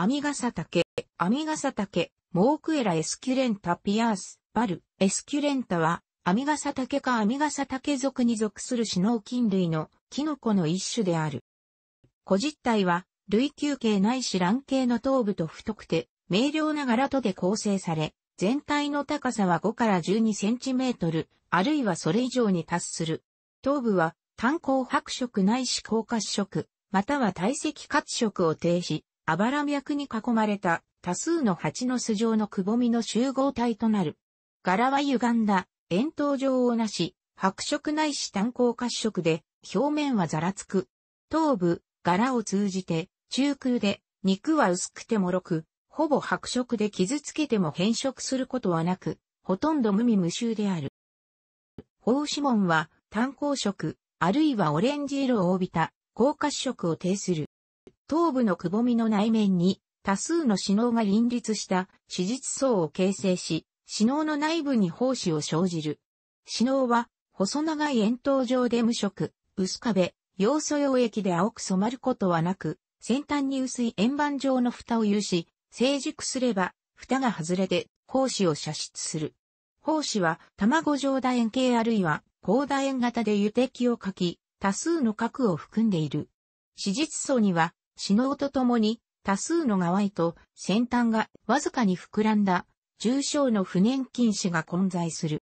アミガサタケ、アミガサタケ、モークエラエスキュレンタピアース、バル、エスキュレンタは、アミガサタケかアミガサタケ属に属するシノ菌類のキノコの一種である。個実体は、類球形ないし卵形の頭部と太くて、明瞭な柄とで構成され、全体の高さは5から12センチメートル、あるいはそれ以上に達する。頭部は、単行白色ないし硬褐色、または体積褐色を呈し、あばら脈に囲まれた多数の蜂の巣状のくぼみの集合体となる。柄は歪んだ、円筒状をなし、白色ないし炭鉱褐色で、表面はざらつく。頭部、柄を通じて、中空で、肉は薄くてもろく、ほぼ白色で傷つけても変色することはなく、ほとんど無味無臭である。胞子紋は、炭鉱色、あるいはオレンジ色を帯びた、高褐色を呈する。頭部のくぼみの内面に多数の死脳が隣立した手術層を形成し、死脳の内部に胞子を生じる。死脳は細長い円筒状で無色、薄壁、要素溶液で青く染まることはなく、先端に薄い円盤状の蓋を有し、成熟すれば、蓋が外れて、胞子を射出する。胞子は、卵状楕円形あるいは、高楕円型で油滴を書き、多数の核を含んでいる。手術層には、死のうとともに、多数の側位と先端がわずかに膨らんだ重症の不燃禁死が混在する。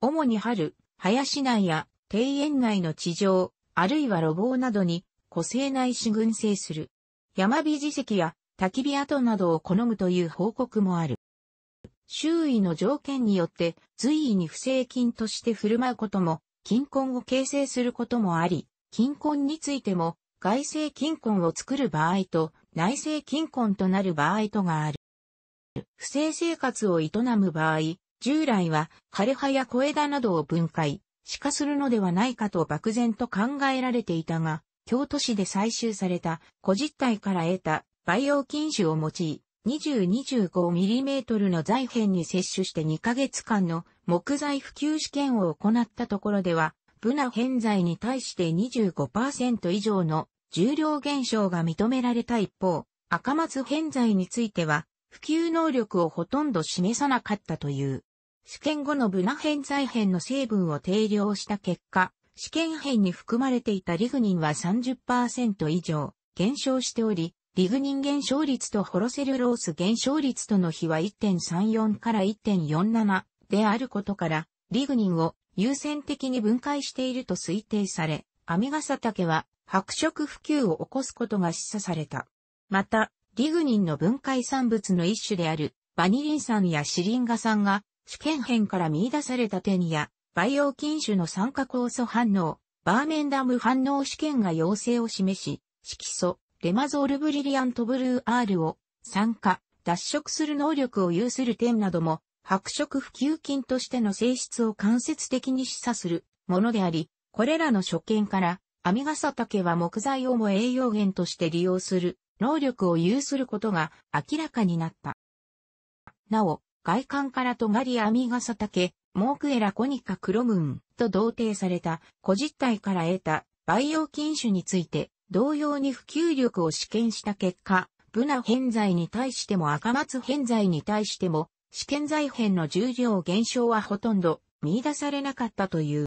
主に春、林内や庭園内の地上、あるいは路傍などに、個性内死群生する。山火自石や焚き火跡などを好むという報告もある。周囲の条件によって随意に不正菌として振る舞うことも、金婚を形成することもあり、金婚についても外生金婚を作る場合と、内生金婚となる場合とがある。不正生活を営む場合、従来は枯葉や小枝などを分解、死化するのではないかと漠然と考えられていたが、京都市で採集された古実体から得た培養菌種を用い、20-25mm の財片に摂取して2ヶ月間の木材普及試験を行ったところでは、ブナ偏材に対して25%以上の重量減少が認められた一方、赤松偏在については、普及能力をほとんど示さなかったという。試験後のブナ偏在編の成分を定量した結果、試験編に含まれていたリグニンは30%以上減少しており、リグニン減少率とホロセルロース減少率との比は1.34から1.47であることから、リグニンを優先的に分解していると推定され、アミガサタケは白色普及を起こすことが示唆された。また、リグニンの分解産物の一種であるバニリン酸やシリンガ酸が試験片から見出された点や培養菌種の酸化酵素反応、バーメンダム反応試験が陽性を示し、色素、レマゾールブリリアントブルー R を酸化、脱色する能力を有する点なども白色普及菌としての性質を間接的に示唆するものであり、これらの所見からアミガサタケは木材をも栄養源として利用する能力を有することが明らかになった。なお、外観からトガリアミガサタケ、モークエラコニカクロムンと同定された古実体から得た培養菌種について同様に普及力を試験した結果、ブナ偏在に対しても赤松偏在に対しても試験材偏の重量減少はほとんど見出されなかったという。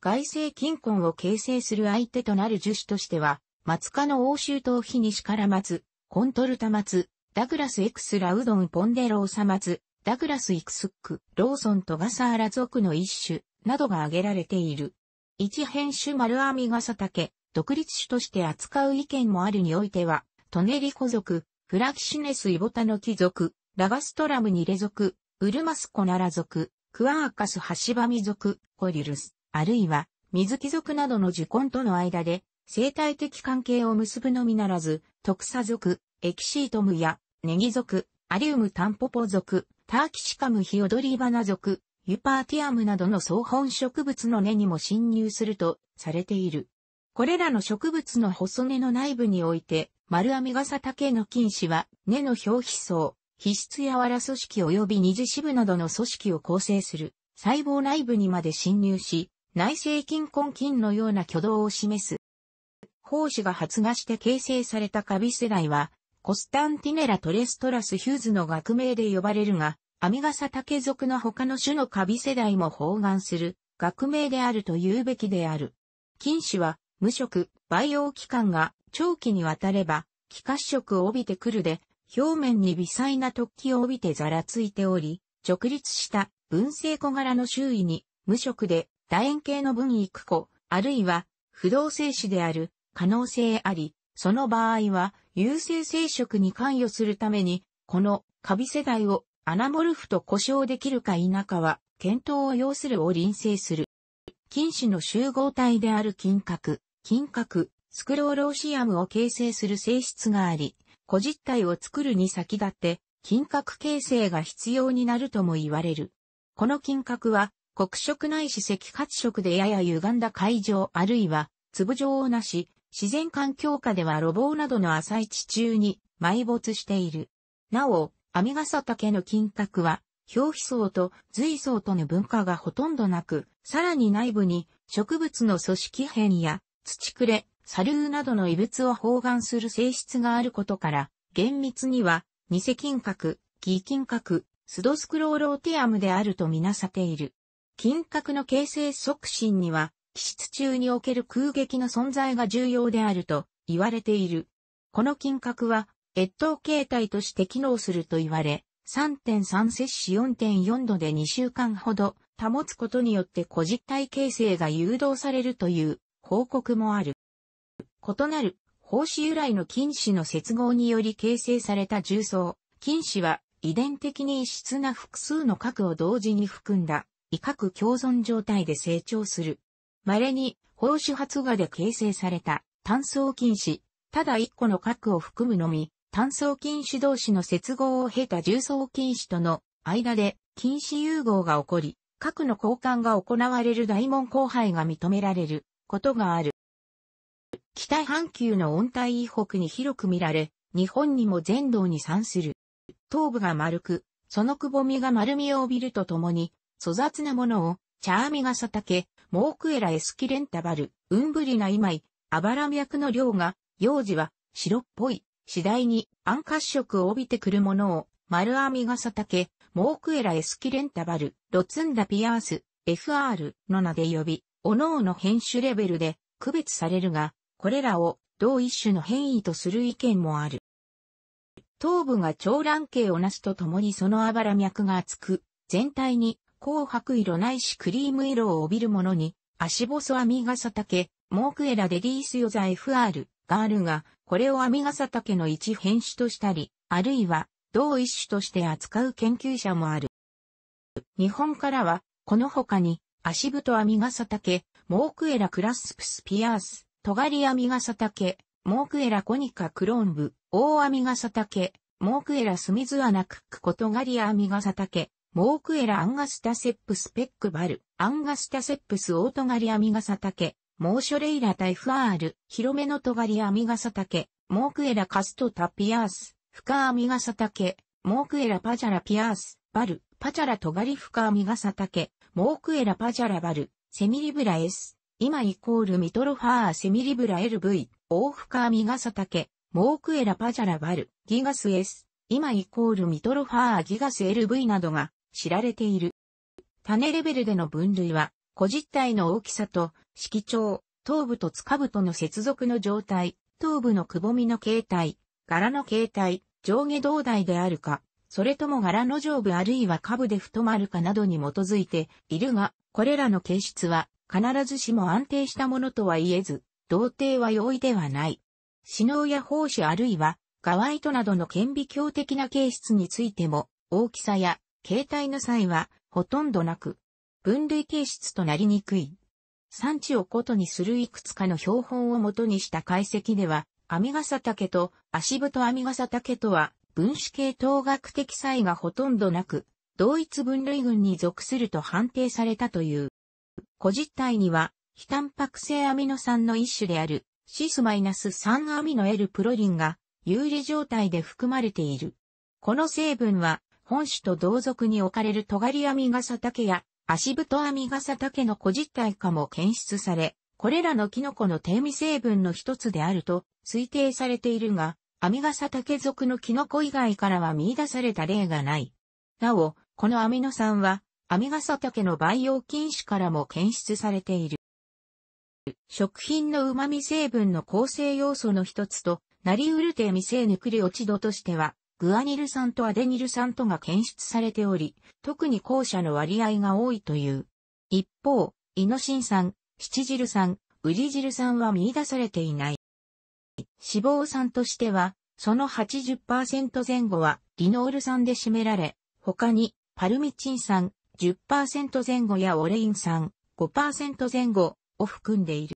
外生近婚を形成する相手となる樹種としては、松科の欧州島比西から松、コントルタ松、ダグラスエクスラウドンポンデローサ松、ダグラスイクスック、ローソンとガサーラ族の一種、などが挙げられている。一変種丸アミガサタケ、独立種として扱う意見もあるにおいては、トネリコ族、フラキシネスイボタノキ族、ラガストラムニレ族、ウルマスコナラ族、クワーカスハシバミ族、コリルス、あるいは水貴族などの受根との間で生態的関係を結ぶのみならず、特ク族、エキシートムやネギ族、アリウムタンポポ族、ターキシカムヒオドリーバナ族、ユパーティアムなどの総本植物の根にも侵入するとされている。これらの植物の細根の内部において、丸編み笠竹の菌糸は根の表皮層、皮質やわら組織及び二次支部などの組織を構成する細胞内部にまで侵入し、内製菌根菌のような挙動を示す。胞子が発芽して形成されたカビ世代は、コスタンティネラ・トレストラス・ヒューズの学名で呼ばれるが、アミガサタケ属の他の種のカビ世代も包含する、学名であると言うべきである。菌種は、無色、培養期間が長期にわたれば、気化色を帯びてくるで、表面に微細な突起を帯びてざらついており、直立した分性小柄の周囲に無色で楕円形の分幾個、あるいは不動性止である可能性あり、その場合は優性生殖に関与するために、このカビ世代をアナモルフと呼称できるか否かは、検討を要するを臨性する。菌糸の集合体である金核、金核、スクローローシアムを形成する性質があり、個実体を作るに先立って、金核形成が必要になるとも言われる。この金核は、黒色ないし赤褐色でやや歪んだ海上あるいは粒状をなし、自然環境下では路傍などの浅い地中に埋没している。なお、アミガサタケの金閣は、表皮層と髄層との分化がほとんどなく、さらに内部に植物の組織片や土くれ、砂粒などの異物を包含する性質があることから、厳密には、偽金閣、偽金閣、スドスクローローティアムであるとみなされている。金閣の形成促進には、気質中における空撃の存在が重要であると言われている。この金閣は、越冬形態として機能すると言われ、3.3摂氏4.4度で2週間ほど保つことによって個実体形成が誘導されるという報告もある。異なる、胞子由来の菌糸の接合により形成された重層、菌糸は遺伝的に異質な複数の核を同時に含んだ威嚇共存状態で成長する。稀に、胞子発芽で形成された単素菌止。ただ一個の核を含むのみ、単素菌止。同士の接合を経た重層菌止との間で菌止。融合が起こり、核の交換が行われる大門交配が認められることがある。北半球の温帯以北に広く見られ、日本にも全道に産する。頭部が丸く、そのくぼみが丸みを帯びるとともに、粗雑なものを、チャーミガサタケ、モークエラエスキレンタバル、ウンブリナイマイ、アバラ脈の量が、幼児は白っぽい、次第に暗褐色を帯びてくるものを、丸ガサタケ、モークエラエスキレンタバル、ロツンダピアース、FR の名で呼び、各々編種レベルで区別されるが、これらを同一種の変異とする意見もある。頭部が長卵形をなすとともにそのあばら脈が厚く、全体に紅白色ないしクリーム色を帯びるものに、足細編み笠ケ、モークエラデリースヨザ FR があるが、これを編み笠ケの一変種としたり、あるいは同一種として扱う研究者もある。日本からは、この他に、足太編み笠ケ、モークエラクラスプスピアース、トガリ編み笠ケ、モークエラコニカクローンブ、大編み笠ケ、モークエラスミズアナクックコトガリア編み笠ケ、モークエラ・アンガスタセップス・ペック・バル、アンガスタセップス・オートガリアミガサタケ、モーショレイラ・タイフアール、広めのトガリアミガサタケ、モークエラ・カスト・タピアース、フカアミガサタケ、モークエラ・パジャラ・ピアース、バル、パジャラ・トガリ・フカアミガサタケ、モークエラ・パジャラ・バル、セミリブラ・エス、今イコールミトロファー・セミリブラ LV、オーフカー・ミガサタケ、モークエラ・パジャラ・バル、ギガス S、今イコールミトロファー・ギガス LV などが知られている。種レベルでの分類は、個実体の大きさと、色調、頭部と塚部との接続の状態、頭部のくぼみの形態、柄の形態、上下胴体であるか、それとも柄の上部あるいは下部で太まるかなどに基づいているが、これらの形質は必ずしも安定したものとは言えず、同定は容易ではない。死脳や胞子あるいは、ガワイトなどの顕微鏡的な形質についても、大きさや形態の際はほとんどなく、分類形質となりにくい。産地をことにするいくつかの標本をもとにした解析では、アミガサタケとアシブトアミガサタケとは分子系統学的差異がほとんどなく、同一分類群に属すると判定されたという。個実体には、非タンパク性アミノ酸の一種である、シス -3 アミノ L プロリンが、有利状態で含まれている。この成分は、本種と同族に置かれる尖り網笠竹や足太網笠竹の古実体化も検出され、これらのキノコの低味成分の一つであると推定されているが、網笠竹属のキノコ以外からは見出された例がない。なお、このアミノ酸は、網笠竹の培養菌種からも検出されている。食品の旨味成分の構成要素の一つとなりうる低味性ヌクリオチドとしては、グアニル酸とアデニル酸とが検出されており、特に後者の割合が多いという。一方、イノシン酸、シチジル酸、ウリル酸は見出されていない。脂肪酸としては、その80%前後はリノール酸で占められ、他にパルミチン酸10%前後やオレイン酸5%前後を含んでいる。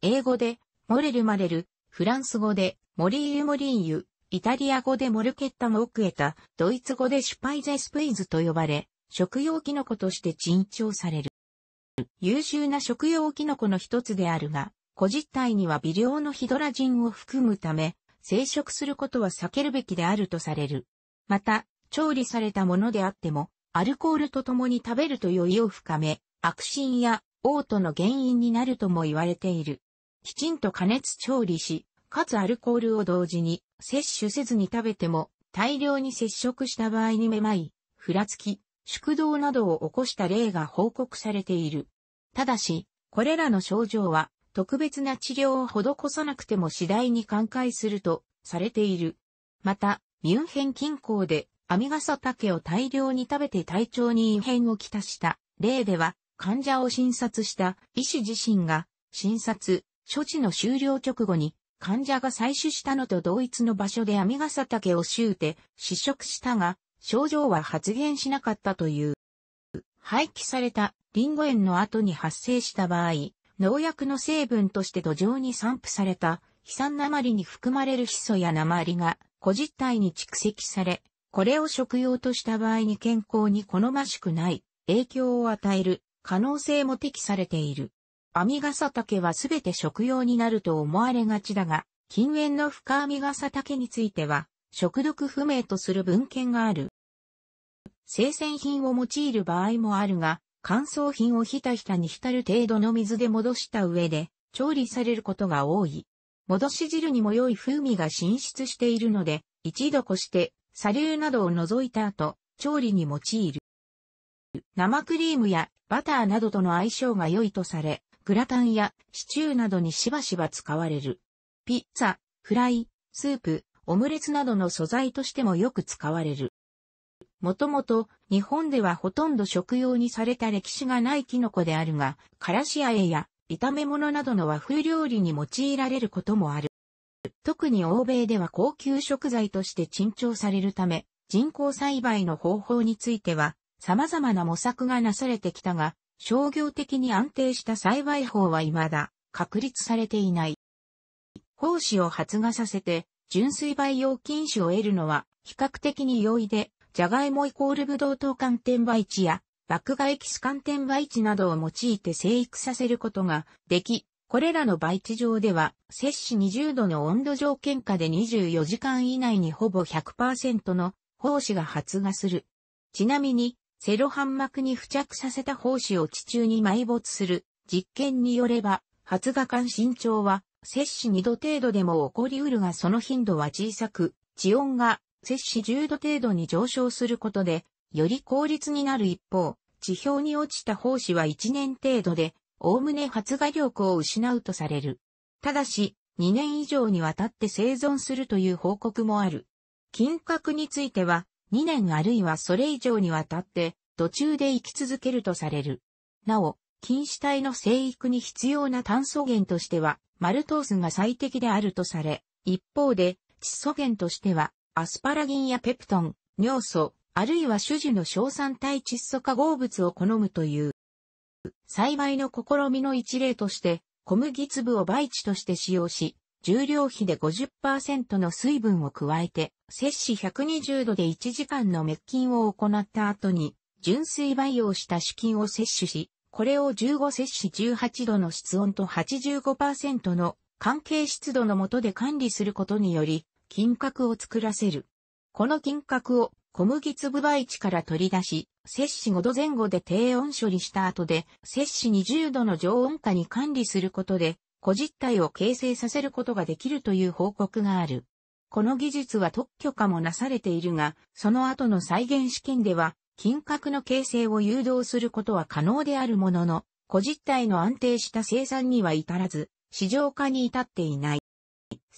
英語でモレルマレル、フランス語でモリーユモリーユ、イタリア語でモルケッタも奥へた、ドイツ語でシュパイゼスプイズと呼ばれ、食用キノコとして珍重される。優秀な食用キノコの一つであるが、個実体には微量のヒドラジンを含むため、生殖することは避けるべきであるとされる。また、調理されたものであっても、アルコールと共に食べると酔いを深め、悪心や嘔吐の原因になるとも言われている。きちんと加熱調理し、かつアルコールを同時に摂取せずに食べても大量に接触した場合にめまい、ふらつき、縮動などを起こした例が報告されている。ただし、これらの症状は特別な治療を施さなくても次第に寛解するとされている。また、ミュンヘン近郊でアミガサタケを大量に食べて体調に異変をきたした例では患者を診察した医師自身が診察、処置の終了直後に患者が採取したのと同一の場所でアミガサタケを収うて試食したが、症状は発現しなかったという。廃棄されたリンゴ園の後に発生した場合、農薬の成分として土壌に散布された悲惨なまりに含まれるヒ素や鉛が個実体に蓄積され、これを食用とした場合に健康に好ましくない影響を与える可能性も適されている。アミガサタケはすべて食用になると思われがちだが、禁煙の深アミガサタケについては、食毒不明とする文献がある。生鮮品を用いる場合もあるが、乾燥品をひたひたに浸る程度の水で戻した上で、調理されることが多い。戻し汁にも良い風味が進出しているので、一度こして、砂粒などを除いた後、調理に用いる。生クリームやバターなどとの相性が良いとされ、グラタンやシチューなどにしばしば使われる。ピッツァ、フライ、スープ、オムレツなどの素材としてもよく使われる。もともと日本ではほとんど食用にされた歴史がないキノコであるが、からしあえや炒め物などの和風料理に用いられることもある。特に欧米では高級食材として珍重されるため、人工栽培の方法については様々な模索がなされてきたが、商業的に安定した栽培法は未だ確立されていない。胞子を発芽させて純粋培養菌種を得るのは比較的に容易で、ジャガイモイコールブドウ糖寒天培地や爆芽エキス寒天培地などを用いて生育させることができ、これらの培地上では、摂氏20度の温度条件下で24時間以内にほぼ100%の胞子が発芽する。ちなみに、セロハン膜に付着させた胞子を地中に埋没する実験によれば、発芽管身長は摂氏2度程度でも起こりうるがその頻度は小さく、地温が摂氏10度程度に上昇することで、より効率になる一方、地表に落ちた胞子は1年程度で、おおむね発芽力を失うとされる。ただし、2年以上にわたって生存するという報告もある。金閣については、2年あるいはそれ以上にわたって途中で生き続けるとされる。なお、菌糸体の生育に必要な炭素源としては、マルトースが最適であるとされ、一方で、窒素源としては、アスパラギンやペプトン、尿素、あるいは種子の硝酸体窒素化合物を好むという。栽培の試みの一例として、小麦粒を培地として使用し、重量比で50%の水分を加えて、摂氏120度で1時間の滅菌を行った後に、純水培養した主菌を摂取し、これを15摂氏18度の室温と85%の関係湿度の下で管理することにより、金閣を作らせる。この金閣を小麦粒培地から取り出し、摂氏5度前後で低温処理した後で、摂氏20度の常温下に管理することで、個実体を形成させることができるという報告がある。この技術は特許化もなされているが、その後の再現試験では、金閣の形成を誘導することは可能であるものの、個実体の安定した生産には至らず、市場化に至っていない。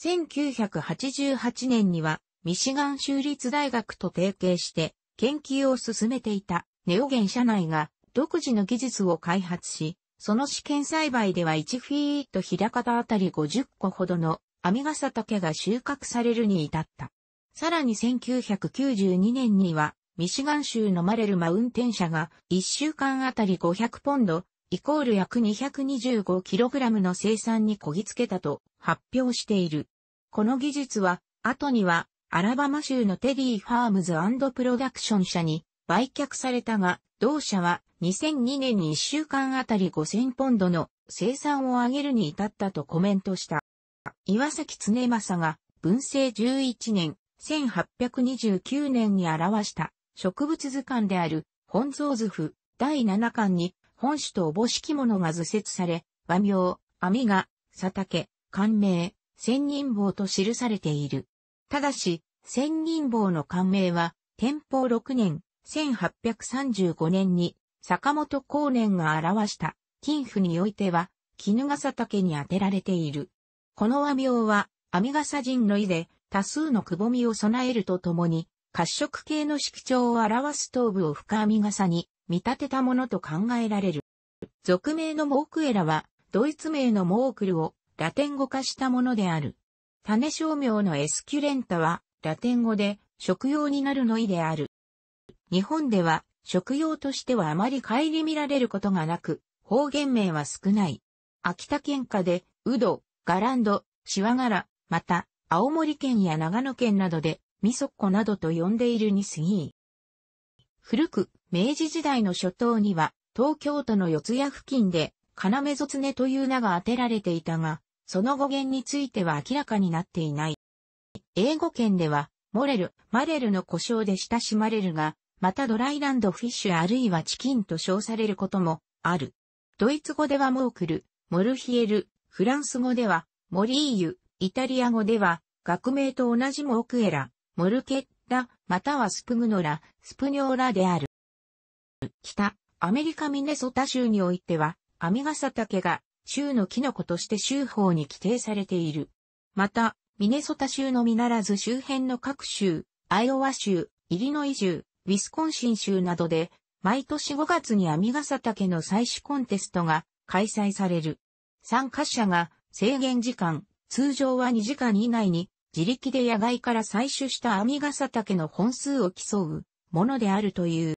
1988年には、ミシガン州立大学と提携して、研究を進めていたネオゲン社内が、独自の技術を開発し、その試験栽培では1フィート平方あたり50個ほどの網笠竹が収穫されるに至った。さらに1992年には、ミシガン州のマレルマウンテン社が1週間あたり500ポンド、イコール約 225kg の生産にこぎつけたと発表している。この技術は、後にはアラバマ州のテディ・ファームズプロダクション社に売却されたが、同社は2002年に1週間あたり5000ポンドの生産を上げるに至ったとコメントした。岩崎常政が文政11年1829年に表した植物図鑑である本草図譜第7巻に本種とおぼしきものが図説され、和名、網が、佐竹、官名、千人坊と記されている。ただし、千人坊の官名は、天保6年1835年に坂本光年が表した金譜においては、絹笠竹に当てられている。この和名は、ガ笠人の意で、多数のくぼみを備えるとともに、褐色系の色調を表す頭部を深編笠に見立てたものと考えられる。俗名のモークエラは、ドイツ名のモークルをラテン語化したものである。種商名のエスキュレンタは、ラテン語で食用になるの意である。日本では食用としてはあまり顧みられることがなく、方言名は少ない。秋田県下で、うど、ガランド、シワガラ、また、青森県や長野県などで、みそっこなどと呼んでいるに過ぎ。古く、明治時代の初頭には、東京都の四谷付近で、金目ぞつねという名が当てられていたが、その語源については明らかになっていない。英語圏では、モレル、マレルの故障で親しまれるが、またドライランドフィッシュあるいはチキンと称されることもある。ドイツ語ではモークル、モルヒエル、フランス語ではモリーユ、イタリア語では学名と同じモークエラ、モルケッラ、またはスプグノラ、スプニョーラである。北、アメリカミネソタ州においては、アミガサタケが州のキノコとして州法に規定されている。また、ミネソタ州のみならず周辺の各州、アイオワ州、イリノイ州、ウィスコンシン州などで、毎年5月に編み笠竹の採取コンテストが開催される。参加者が制限時間、通常は2時間以内に自力で野外から採取した編み笠竹の本数を競うものであるという。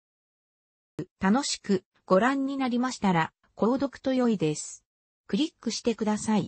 楽しくご覧になりましたら、購読と良いです。クリックしてください。